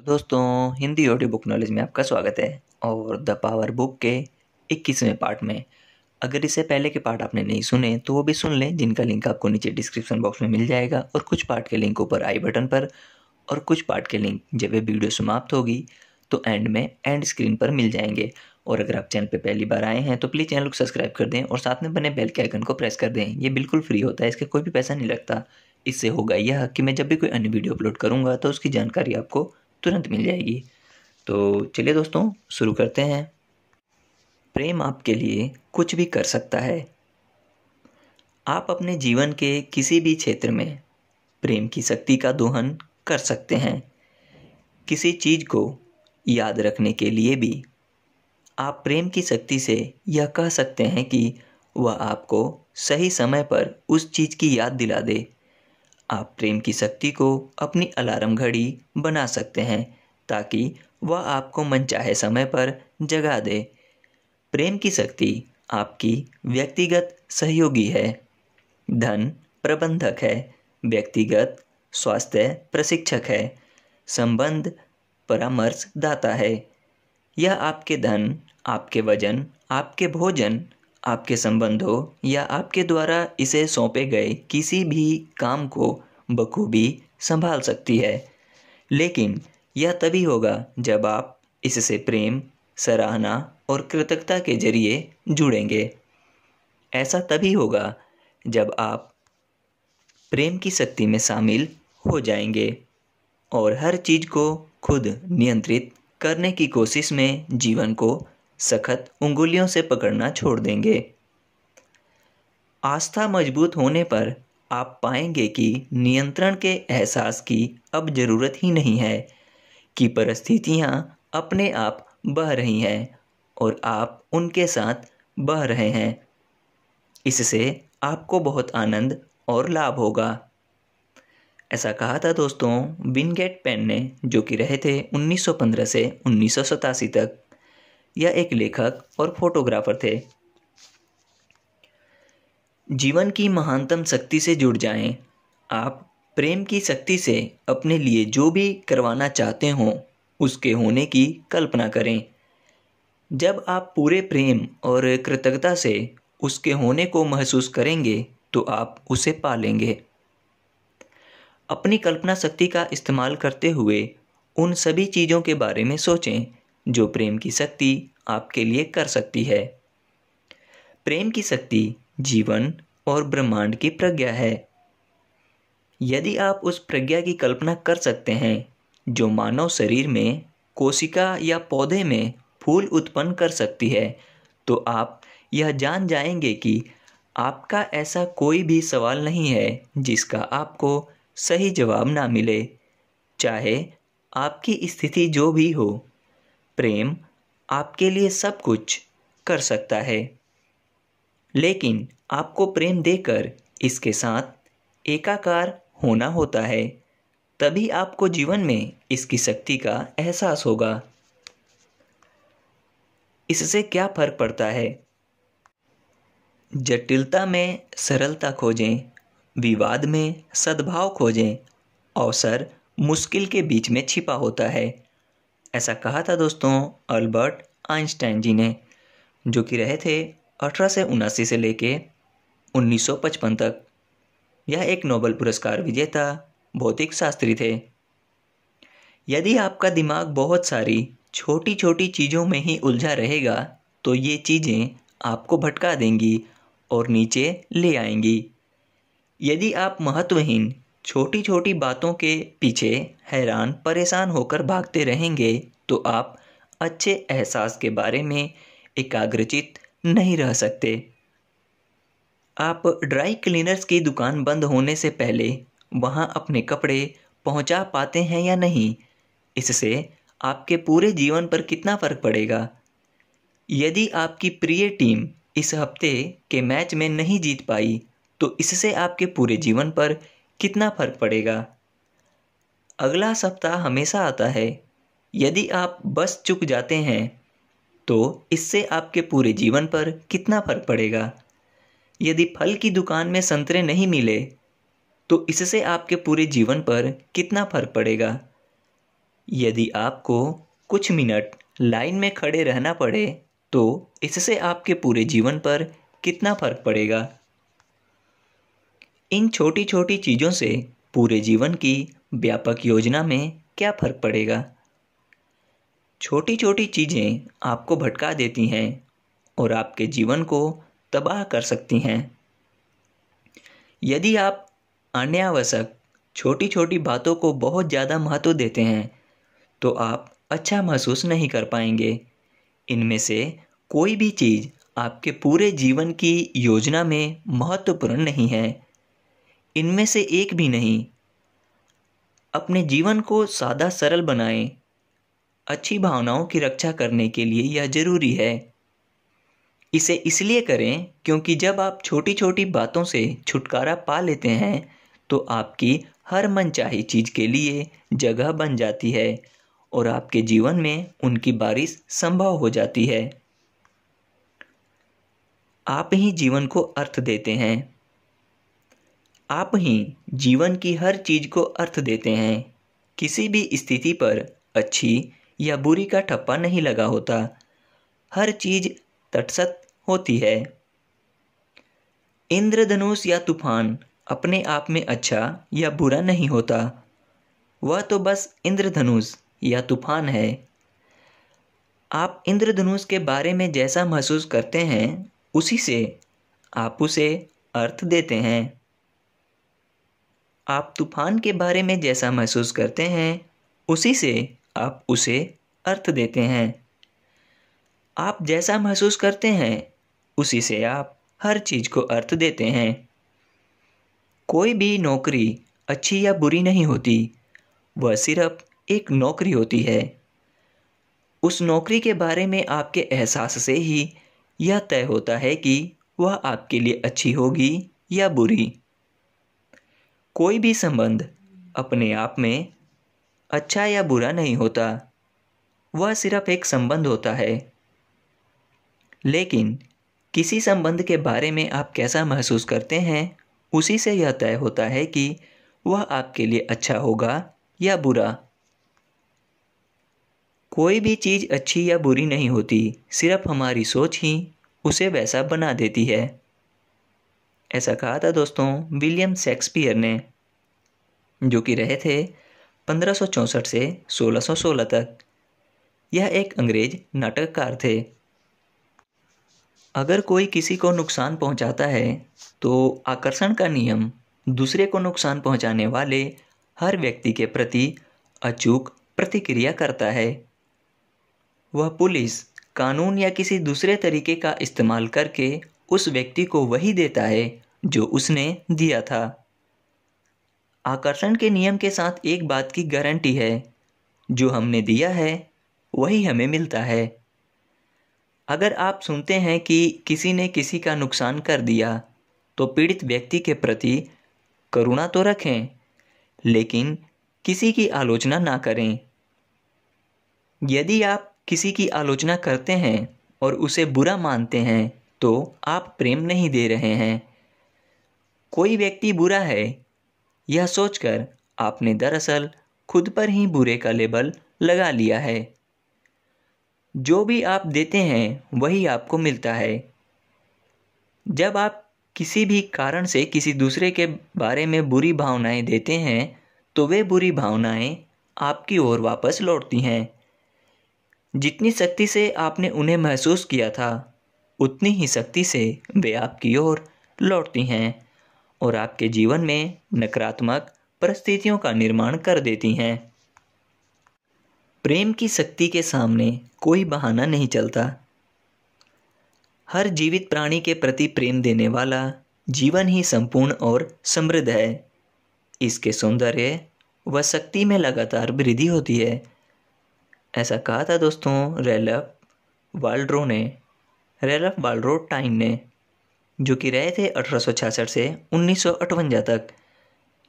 तो दोस्तों Hindi audio book knowledge में आपका स्वागत है और द पावर बुक के इक्कीसवें पार्ट में अगर इससे पहले के पार्ट आपने नहीं सुने तो वो भी सुन लें जिनका लिंक आपको नीचे डिस्क्रिप्शन बॉक्स में मिल जाएगा और कुछ पार्ट के लिंक ऊपर आई बटन पर और कुछ पार्ट के लिंक जब ये वीडियो समाप्त होगी तो एंड में एंड स्क्रीन पर मिल जाएंगे और अगर आप चैनल पर पहली बार आए हैं तो प्लीज़ चैनल को सब्सक्राइब कर दें और साथ में बने बेल के आइकन को प्रेस कर दें ये बिल्कुल फ्री होता है इसका कोई भी पैसा नहीं लगता इससे होगा यह कि मैं जब भी कोई अन्य वीडियो अपलोड करूँगा तो उसकी जानकारी आपको तुरंत मिल जाएगी तो चलिए दोस्तों शुरू करते हैं प्रेम आपके लिए कुछ भी कर सकता है आप अपने जीवन के किसी भी क्षेत्र में प्रेम की शक्ति का दोहन कर सकते हैं किसी चीज़ को याद रखने के लिए भी आप प्रेम की शक्ति से यह कह सकते हैं कि वह आपको सही समय पर उस चीज़ की याद दिला दे आप प्रेम की शक्ति को अपनी अलार्म घड़ी बना सकते हैं ताकि वह आपको मनचाहे समय पर जगा दे प्रेम की शक्ति आपकी व्यक्तिगत सहयोगी है धन प्रबंधक है व्यक्तिगत स्वास्थ्य प्रशिक्षक है संबंध परामर्शदाता है यह आपके धन आपके वजन आपके भोजन आपके संबंधों या आपके द्वारा इसे सौंपे गए किसी भी काम को बखूबी संभाल सकती है लेकिन यह तभी होगा जब आप इससे प्रेम सराहना और कृतज्ञता के जरिए जुड़ेंगे ऐसा तभी होगा जब आप प्रेम की शक्ति में शामिल हो जाएंगे और हर चीज़ को खुद नियंत्रित करने की कोशिश में जीवन को सख्त उंगलियों से पकड़ना छोड़ देंगे आस्था मजबूत होने पर आप पाएंगे कि नियंत्रण के एहसास की अब ज़रूरत ही नहीं है कि परिस्थितियाँ अपने आप बह रही हैं और आप उनके साथ बह रहे हैं इससे आपको बहुत आनंद और लाभ होगा ऐसा कहा था दोस्तों विनगेट पेन ने जो कि रहे थे 1915 से उन्नीस तक यह एक लेखक और फोटोग्राफर थे जीवन की महानतम शक्ति से जुड़ जाएं। आप प्रेम की शक्ति से अपने लिए जो भी करवाना चाहते हों उसके होने की कल्पना करें जब आप पूरे प्रेम और कृतज्ञता से उसके होने को महसूस करेंगे तो आप उसे पालेंगे अपनी कल्पना शक्ति का इस्तेमाल करते हुए उन सभी चीज़ों के बारे में सोचें जो प्रेम की शक्ति आपके लिए कर सकती है प्रेम की शक्ति जीवन और ब्रह्मांड की प्रज्ञा है यदि आप उस प्रज्ञा की कल्पना कर सकते हैं जो मानव शरीर में कोशिका या पौधे में फूल उत्पन्न कर सकती है तो आप यह जान जाएंगे कि आपका ऐसा कोई भी सवाल नहीं है जिसका आपको सही जवाब ना मिले चाहे आपकी स्थिति जो भी हो प्रेम आपके लिए सब कुछ कर सकता है लेकिन आपको प्रेम देकर इसके साथ एकाकार होना होता है तभी आपको जीवन में इसकी शक्ति का एहसास होगा इससे क्या फर्क पड़ता है जटिलता में सरलता खोजें विवाद में सद्भाव खोजें अवसर मुश्किल के बीच में छिपा होता है ऐसा कहा था दोस्तों अल्बर्ट आइंस्टाइन जी ने जो कि रहे थे अठारह से लेके 1955 तक यह एक नोबल पुरस्कार विजेता भौतिक शास्त्री थे यदि आपका दिमाग बहुत सारी छोटी छोटी चीज़ों में ही उलझा रहेगा तो ये चीज़ें आपको भटका देंगी और नीचे ले आएंगी यदि आप महत्वहीन छोटी छोटी बातों के पीछे हैरान परेशान होकर भागते रहेंगे तो आप अच्छे एहसास के बारे में एकाग्रचित नहीं रह सकते आप ड्राई क्लीनर्स की दुकान बंद होने से पहले वहाँ अपने कपड़े पहुँचा पाते हैं या नहीं इससे आपके पूरे जीवन पर कितना फ़र्क पड़ेगा यदि आपकी प्रिय टीम इस हफ्ते के मैच में नहीं जीत पाई तो इससे आपके पूरे जीवन पर कितना फर्क पड़ेगा अगला सप्ताह हमेशा आता है यदि आप बस चुक जाते हैं तो इससे आपके पूरे जीवन पर कितना फर्क पड़ेगा यदि फल की दुकान में संतरे नहीं मिले तो इससे आपके पूरे जीवन पर कितना फर्क पड़ेगा यदि आपको कुछ मिनट लाइन में खड़े रहना पड़े तो इससे आपके पूरे जीवन पर कितना फर्क पड़ेगा इन छोटी छोटी चीज़ों से पूरे जीवन की व्यापक योजना में क्या फर्क पड़ेगा छोटी छोटी चीज़ें आपको भटका देती हैं और आपके जीवन को तबाह कर सकती हैं यदि आप अनावश्यक छोटी छोटी बातों को बहुत ज़्यादा महत्व देते हैं तो आप अच्छा महसूस नहीं कर पाएंगे इनमें से कोई भी चीज़ आपके पूरे जीवन की योजना में महत्वपूर्ण नहीं है इनमें से एक भी नहीं अपने जीवन को सादा सरल बनाएं अच्छी भावनाओं की रक्षा करने के लिए यह जरूरी है इसे इसलिए करें क्योंकि जब आप छोटी छोटी बातों से छुटकारा पा लेते हैं तो आपकी हर मनचाही चीज़ के लिए जगह बन जाती है और आपके जीवन में उनकी बारिश संभव हो जाती है आप ही जीवन को अर्थ देते हैं आप ही जीवन की हर चीज को अर्थ देते हैं किसी भी स्थिति पर अच्छी या बुरी का ठप्पा नहीं लगा होता हर चीज तटस्थ होती है इंद्रधनुष या तूफान अपने आप में अच्छा या बुरा नहीं होता वह तो बस इंद्रधनुष या तूफान है आप इंद्रधनुष के बारे में जैसा महसूस करते हैं उसी से आप उसे अर्थ देते हैं आप तूफान के बारे में जैसा महसूस करते हैं उसी से आप उसे अर्थ देते हैं आप जैसा महसूस करते हैं उसी से आप हर चीज़ को अर्थ देते हैं कोई भी नौकरी अच्छी या बुरी नहीं होती वह सिर्फ एक नौकरी होती है उस नौकरी के बारे में आपके एहसास से ही यह तय होता है कि वह आपके लिए अच्छी होगी या बुरी कोई भी संबंध अपने आप में अच्छा या बुरा नहीं होता वह सिर्फ एक संबंध होता है लेकिन किसी संबंध के बारे में आप कैसा महसूस करते हैं उसी से यह तय होता है कि वह आपके लिए अच्छा होगा या बुरा कोई भी चीज़ अच्छी या बुरी नहीं होती सिर्फ हमारी सोच ही उसे वैसा बना देती है ऐसा कहा था दोस्तों विलियम शेक्सपियर ने जो कि रहे थे 1564 से 1616 तक यह एक अंग्रेज नाटककार थे अगर कोई किसी को नुकसान पहुंचाता है तो आकर्षण का नियम दूसरे को नुकसान पहुंचाने वाले हर व्यक्ति के प्रति अचूक प्रतिक्रिया करता है वह पुलिस कानून या किसी दूसरे तरीके का इस्तेमाल करके उस व्यक्ति को वही देता है जो उसने दिया था आकर्षण के नियम के साथ एक बात की गारंटी है जो हमने दिया है वही हमें मिलता है अगर आप सुनते हैं कि किसी ने किसी का नुकसान कर दिया तो पीड़ित व्यक्ति के प्रति करुणा तो रखें लेकिन किसी की आलोचना ना करें यदि आप किसी की आलोचना करते हैं और उसे बुरा मानते हैं तो आप प्रेम नहीं दे रहे हैं कोई व्यक्ति बुरा है यह सोचकर आपने दरअसल खुद पर ही बुरे का लेबल लगा लिया है जो भी आप देते हैं वही आपको मिलता है जब आप किसी भी कारण से किसी दूसरे के बारे में बुरी भावनाएं देते हैं तो वे बुरी भावनाएं आपकी ओर वापस लौटती हैं जितनी शक्ति से आपने उन्हें महसूस किया था उतनी ही शक्ति से वे आपकी ओर लौटती हैं और आपके जीवन में नकारात्मक परिस्थितियों का निर्माण कर देती हैं प्रेम की शक्ति के सामने कोई बहाना नहीं चलता हर जीवित प्राणी के प्रति प्रेम देने वाला जीवन ही संपूर्ण और समृद्ध है इसके सौंदर्य व शक्ति में लगातार वृद्धि होती है ऐसा कहा था दोस्तों रेलप वाल्ड्रो ने रेलफ बालरोड टाइन ने जो कि रहे थे अठारह से उन्नीस तक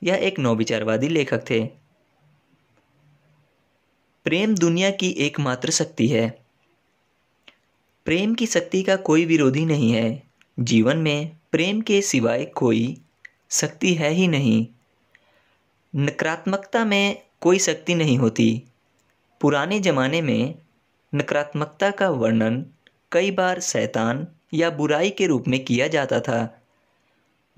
यह एक नौविचारवादी लेखक थे प्रेम दुनिया की एकमात्र शक्ति है प्रेम की शक्ति का कोई विरोधी नहीं है जीवन में प्रेम के सिवाय कोई शक्ति है ही नहीं नकारात्मकता में कोई शक्ति नहीं होती पुराने ज़माने में नकारात्मकता का वर्णन कई बार शैतान या बुराई के रूप में किया जाता था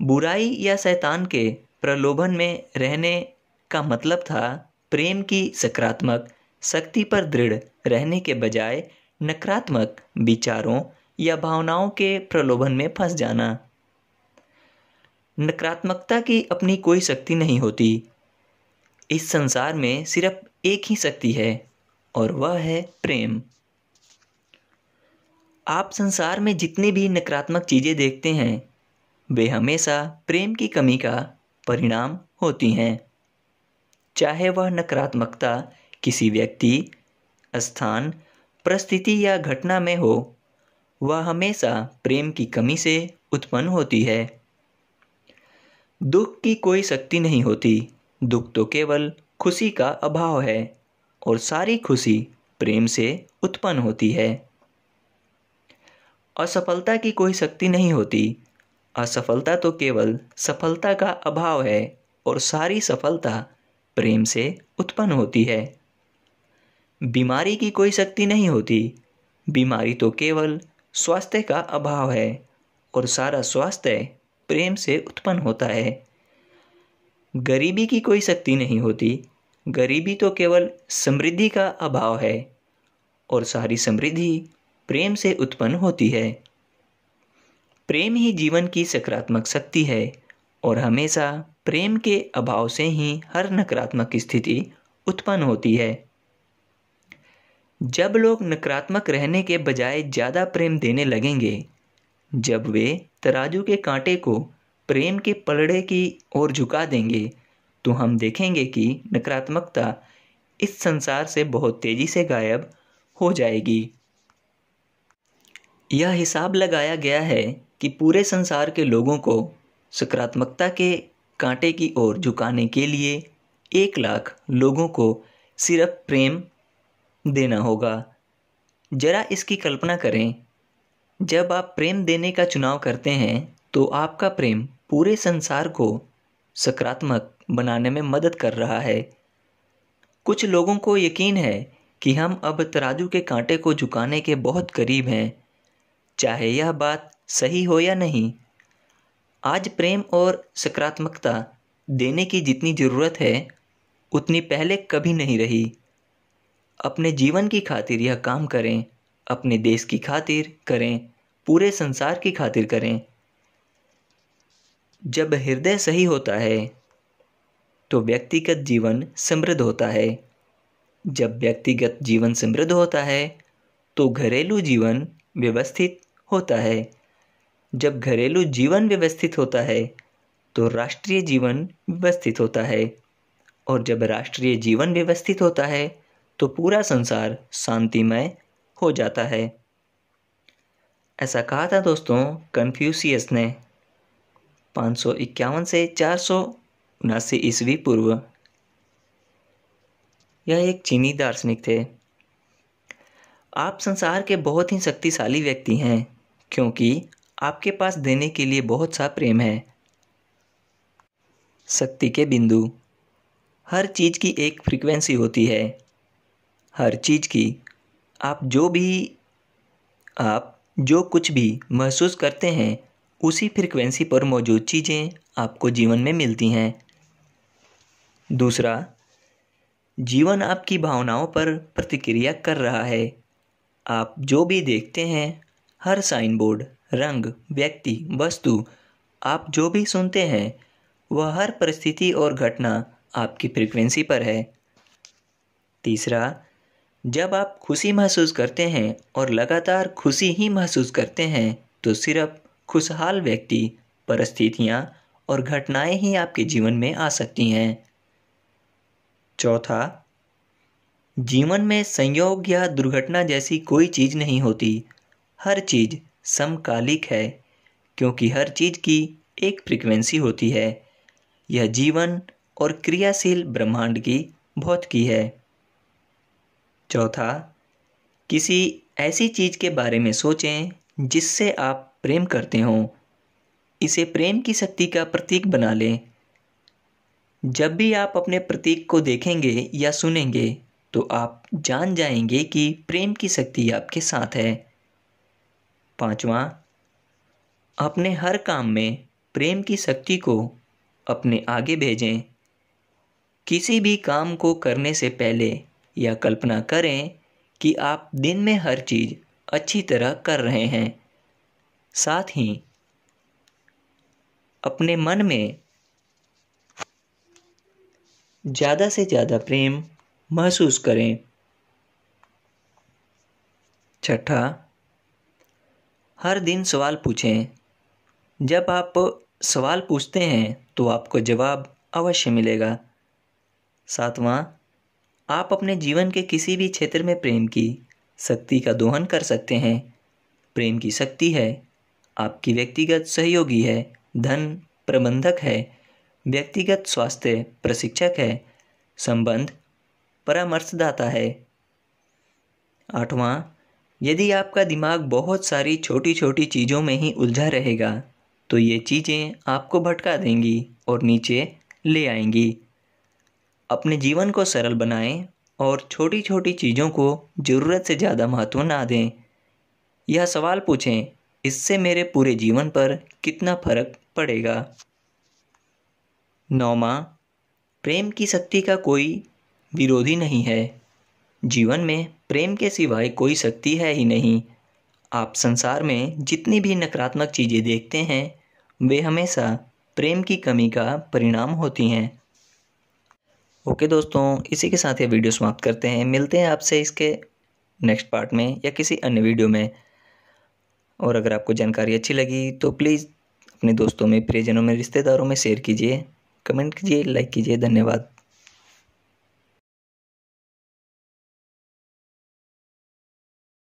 बुराई या शैतान के प्रलोभन में रहने का मतलब था प्रेम की सकारात्मक शक्ति पर दृढ़ रहने के बजाय नकारात्मक विचारों या भावनाओं के प्रलोभन में फंस जाना नकारात्मकता की अपनी कोई शक्ति नहीं होती इस संसार में सिर्फ एक ही शक्ति है और वह है प्रेम आप संसार में जितनी भी नकारात्मक चीज़ें देखते हैं वे हमेशा प्रेम की कमी का परिणाम होती हैं चाहे वह नकारात्मकता किसी व्यक्ति स्थान परिस्थिति या घटना में हो वह हमेशा प्रेम की कमी से उत्पन्न होती है दुख की कोई शक्ति नहीं होती दुख तो केवल खुशी का अभाव है और सारी खुशी प्रेम से उत्पन्न होती है असफलता की कोई शक्ति नहीं होती असफलता तो केवल सफलता का अभाव है और सारी सफलता प्रेम से उत्पन्न होती है बीमारी की कोई शक्ति नहीं होती बीमारी तो केवल स्वास्थ्य का अभाव है और सारा स्वास्थ्य प्रेम से उत्पन्न होता है गरीबी की कोई शक्ति नहीं होती गरीबी तो केवल समृद्धि का अभाव है और सारी समृद्धि प्रेम से उत्पन्न होती है प्रेम ही जीवन की सकारात्मक शक्ति है और हमेशा प्रेम के अभाव से ही हर नकारात्मक स्थिति उत्पन्न होती है जब लोग नकारात्मक रहने के बजाय ज़्यादा प्रेम देने लगेंगे जब वे तराजू के कांटे को प्रेम के पलड़े की ओर झुका देंगे तो हम देखेंगे कि नकारात्मकता इस संसार से बहुत तेज़ी से गायब हो जाएगी यह हिसाब लगाया गया है कि पूरे संसार के लोगों को सकारात्मकता के कांटे की ओर झुकाने के लिए एक लाख लोगों को सिर्फ प्रेम देना होगा जरा इसकी कल्पना करें जब आप प्रेम देने का चुनाव करते हैं तो आपका प्रेम पूरे संसार को सकारात्मक बनाने में मदद कर रहा है कुछ लोगों को यकीन है कि हम अब तराजू के कांटे को झुकाने के बहुत करीब हैं चाहे यह बात सही हो या नहीं आज प्रेम और सकारात्मकता देने की जितनी ज़रूरत है उतनी पहले कभी नहीं रही अपने जीवन की खातिर यह काम करें अपने देश की खातिर करें पूरे संसार की खातिर करें जब हृदय सही होता है तो व्यक्तिगत जीवन समृद्ध होता है जब व्यक्तिगत जीवन समृद्ध होता है तो घरेलू जीवन व्यवस्थित होता है जब घरेलू जीवन व्यवस्थित होता है तो राष्ट्रीय जीवन व्यवस्थित होता है और जब राष्ट्रीय जीवन व्यवस्थित होता है तो पूरा संसार शांतिमय हो जाता है ऐसा कहा था दोस्तों कन्फ्यूसियस ने पाँच सौ इक्यावन से चार सौ उनासी ईस्वी पूर्व यह एक चीनी दार्शनिक थे आप संसार के बहुत ही शक्तिशाली व्यक्ति हैं क्योंकि आपके पास देने के लिए बहुत सा प्रेम है शक्ति के बिंदु हर चीज़ की एक फ्रीक्वेंसी होती है हर चीज़ की आप जो भी आप जो कुछ भी महसूस करते हैं उसी फ्रीक्वेंसी पर मौजूद चीज़ें आपको जीवन में मिलती हैं दूसरा जीवन आपकी भावनाओं पर प्रतिक्रिया कर रहा है आप जो भी देखते हैं हर साइन बोर्ड रंग व्यक्ति वस्तु आप जो भी सुनते हैं वह हर परिस्थिति और घटना आपकी फ्रीक्वेंसी पर है तीसरा जब आप खुशी महसूस करते हैं और लगातार खुशी ही महसूस करते हैं तो सिर्फ खुशहाल व्यक्ति परिस्थितियाँ और घटनाएं ही आपके जीवन में आ सकती हैं चौथा जीवन में संयोग या दुर्घटना जैसी कोई चीज़ नहीं होती हर चीज़ समकालिक है क्योंकि हर चीज़ की एक फ्रीक्वेंसी होती है यह जीवन और क्रियाशील ब्रह्मांड की भौतिकी है चौथा किसी ऐसी चीज़ के बारे में सोचें जिससे आप प्रेम करते हों इसे प्रेम की शक्ति का प्रतीक बना लें जब भी आप अपने प्रतीक को देखेंगे या सुनेंगे तो आप जान जाएंगे कि प्रेम की शक्ति आपके साथ है पाँचवा अपने हर काम में प्रेम की शक्ति को अपने आगे भेजें किसी भी काम को करने से पहले या कल्पना करें कि आप दिन में हर चीज़ अच्छी तरह कर रहे हैं साथ ही अपने मन में ज़्यादा से ज़्यादा प्रेम महसूस करें छठा हर दिन सवाल पूछें जब आप सवाल पूछते हैं तो आपको जवाब अवश्य मिलेगा सातवां आप अपने जीवन के किसी भी क्षेत्र में प्रेम की शक्ति का दोहन कर सकते हैं प्रेम की शक्ति है आपकी व्यक्तिगत सहयोगी है धन प्रबंधक है व्यक्तिगत स्वास्थ्य प्रशिक्षक है संबंध परामर्शदाता है आठवां यदि आपका दिमाग बहुत सारी छोटी छोटी चीज़ों में ही उलझा रहेगा तो ये चीज़ें आपको भटका देंगी और नीचे ले आएंगी अपने जीवन को सरल बनाएं और छोटी छोटी चीज़ों को ज़रूरत से ज़्यादा महत्व ना दें यह सवाल पूछें इससे मेरे पूरे जीवन पर कितना फर्क पड़ेगा नौमा प्रेम की शक्ति का कोई विरोधी नहीं है जीवन में प्रेम के सिवाय कोई शक्ति है ही नहीं आप संसार में जितनी भी नकारात्मक चीज़ें देखते हैं वे हमेशा प्रेम की कमी का परिणाम होती हैं ओके दोस्तों इसी के साथ ये वीडियो समाप्त करते हैं मिलते हैं आपसे इसके नेक्स्ट पार्ट में या किसी अन्य वीडियो में और अगर आपको जानकारी अच्छी लगी तो प्लीज़ अपने दोस्तों में प्रियजनों में रिश्तेदारों में शेयर कीजिए कमेंट कीजिए लाइक कीजिए धन्यवाद